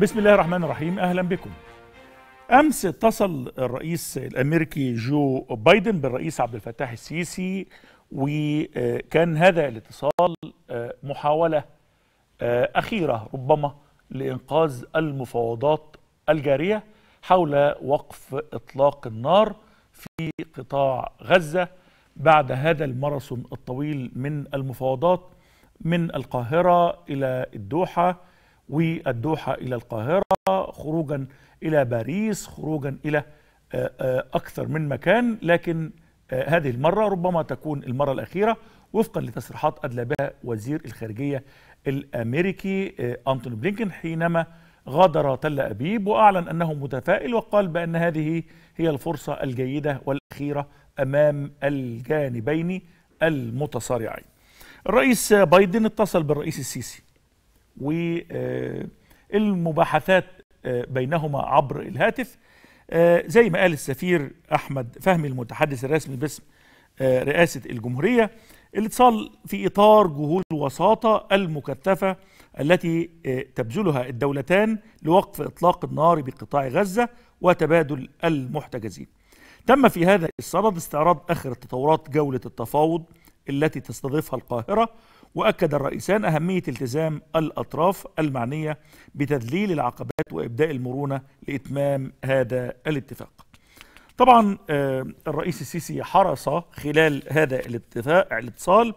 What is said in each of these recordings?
بسم الله الرحمن الرحيم اهلا بكم امس اتصل الرئيس الامريكي جو بايدن بالرئيس عبد الفتاح السيسي وكان هذا الاتصال آه، محاوله آه، اخيره ربما لانقاذ المفاوضات الجاريه حول وقف اطلاق النار في قطاع غزه بعد هذا الماراثون الطويل من المفاوضات من القاهره الى الدوحه والدوحة إلى القاهرة خروجا إلى باريس خروجا إلى آه، آه، أكثر من مكان لكن آه، هذه المرة ربما تكون المرة الأخيرة وفقا لتصريحات أدلى بها وزير الخارجية الأمريكي أنتوني بلينكن حينما غادر تل أبيب وأعلن أنه متفائل وقال بأن هذه هي الفرصة الجيدة والأخيرة أمام الجانبين المتصارعين الرئيس بايدن اتصل بالرئيس السيسي والمباحثات آه، بينهما عبر الهاتف آه، زي ما قال السفير أحمد فهمي المتحدث الرسمي باسم آه، رئاسة الجمهورية الاتصال في إطار جهود الوساطة المكثفة التي تبذلها الدولتان لوقف إطلاق النار بقطاع غزة وتبادل المحتجزين تم في هذا الصدد استعراض آخر تطورات جولة التفاوض التي تستضيفها القاهرة وأكد الرئيسان أهمية التزام الأطراف المعنية بتذليل العقبات وإبداء المرونة لإتمام هذا الاتفاق طبعا آه، الرئيس السيسي حرص خلال هذا الاتفاق الاتصال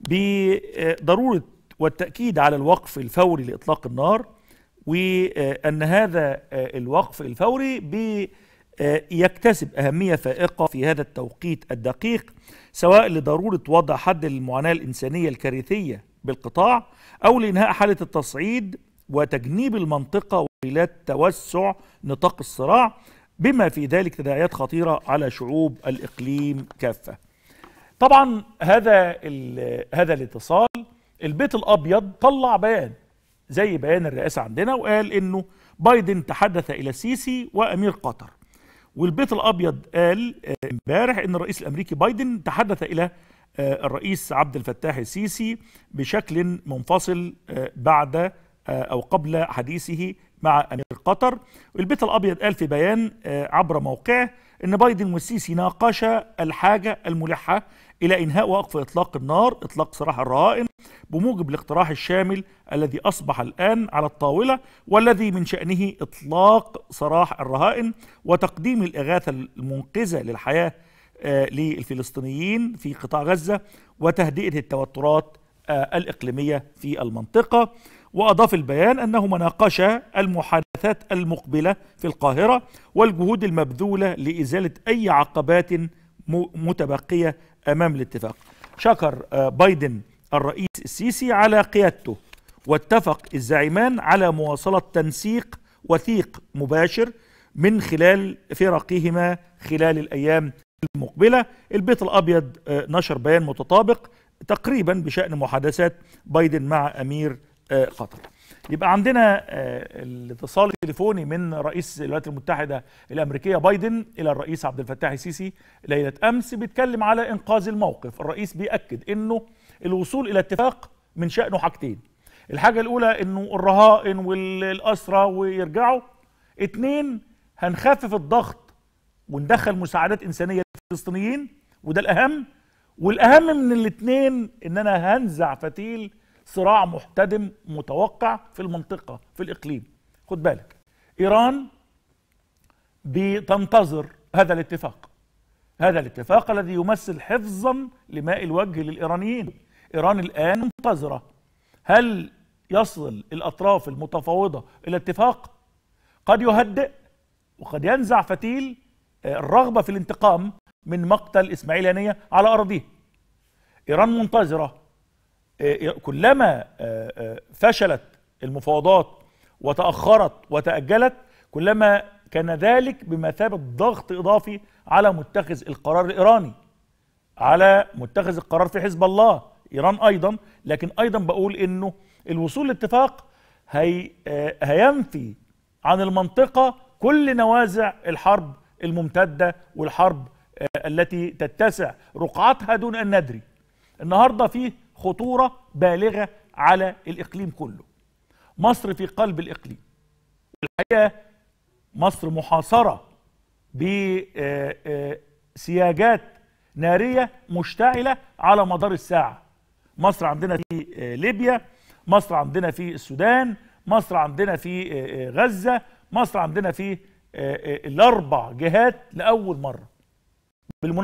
بضرورة والتأكيد على الوقف الفوري لإطلاق النار وأن هذا آه، الوقف الفوري ب آه، يكتسب أهمية فائقة في هذا التوقيت الدقيق سواء لضرورة وضع حد للمعاناة الإنسانية الكارثية بالقطاع أو لإنهاء حالة التصعيد وتجنيب المنطقة وإلى توسع نطاق الصراع بما في ذلك تداعيات خطيرة على شعوب الإقليم كافة طبعا هذا هذا الاتصال البيت الأبيض طلع بيان زي بيان الرئاسة عندنا وقال إنه بايدن تحدث إلى السيسي وأمير قطر والبيت الابيض قال آه، امبارح ان الرئيس الامريكي بايدن تحدث الى آه، الرئيس عبد الفتاح السيسي بشكل منفصل آه، بعد او قبل حديثه مع امير قطر البيت الابيض قال في بيان آه، عبر موقعه ان بايدن والسيسي ناقشا الحاجه الملحه الى انهاء وقف اطلاق النار اطلاق سراح الرهائن بموجب الاقتراح الشامل الذي اصبح الان على الطاوله والذي من شانه اطلاق سراح الرهائن وتقديم الاغاثه المنقذه للحياه آه، للفلسطينيين في قطاع غزه وتهدئه التوترات آه، الإقليمية في المنطقة وأضاف البيان أنهما ناقشا المحادثات المقبلة في القاهرة والجهود المبذولة لإزالة أي عقبات متبقية أمام الاتفاق شكر آه، بايدن الرئيس السيسي على قيادته واتفق الزعيمان على مواصلة تنسيق وثيق مباشر من خلال فرقهما خلال الأيام المقبلة البيت الأبيض آه، نشر بيان متطابق تقريبا بشأن محادثات بايدن مع أمير آه، قطر يبقى عندنا آه، الاتصال التليفوني من رئيس الولايات المتحدة الأمريكية بايدن إلى الرئيس عبد الفتاح السيسي ليلة أمس بيتكلم على إنقاذ الموقف الرئيس بيأكد أنه الوصول إلى اتفاق من شأنه حاجتين الحاجة الأولى أنه الرهائن والاسرى ويرجعوا اثنين هنخفف الضغط وندخل مساعدات إنسانية للفلسطينيين وده الأهم والاهم من الاثنين ان انا هنزع فتيل صراع محتدم متوقع في المنطقه في الاقليم خد بالك ايران بتنتظر هذا الاتفاق هذا الاتفاق الذي يمثل حفظا لماء الوجه للايرانيين ايران الان منتظره هل يصل الاطراف المتفاوضه الى اتفاق قد يهدئ وقد ينزع فتيل آه، الرغبه في الانتقام من مقتل إسماعيل هنية على ارضيه. إيران منتظرة آه، كلما آه، آه، فشلت المفاوضات وتأخرت وتأجلت كلما كان ذلك بمثابة ضغط إضافي على متخذ القرار الإيراني على متخذ القرار في حزب الله إيران أيضا لكن أيضا بقول إنه الوصول لاتفاق هي هينفي عن المنطقة كل نوازع الحرب الممتدة والحرب التي تتسع رقعتها دون أن ندري النهاردة فيه خطورة بالغة على الإقليم كله مصر في قلب الإقليم الحقيقة مصر محاصرة بسياجات آه، آه، نارية مشتعلة على مدار الساعة مصر عندنا في آه، ليبيا مصر عندنا في السودان مصر عندنا في غزة مصر عندنا في الأربع جهات لأول مرة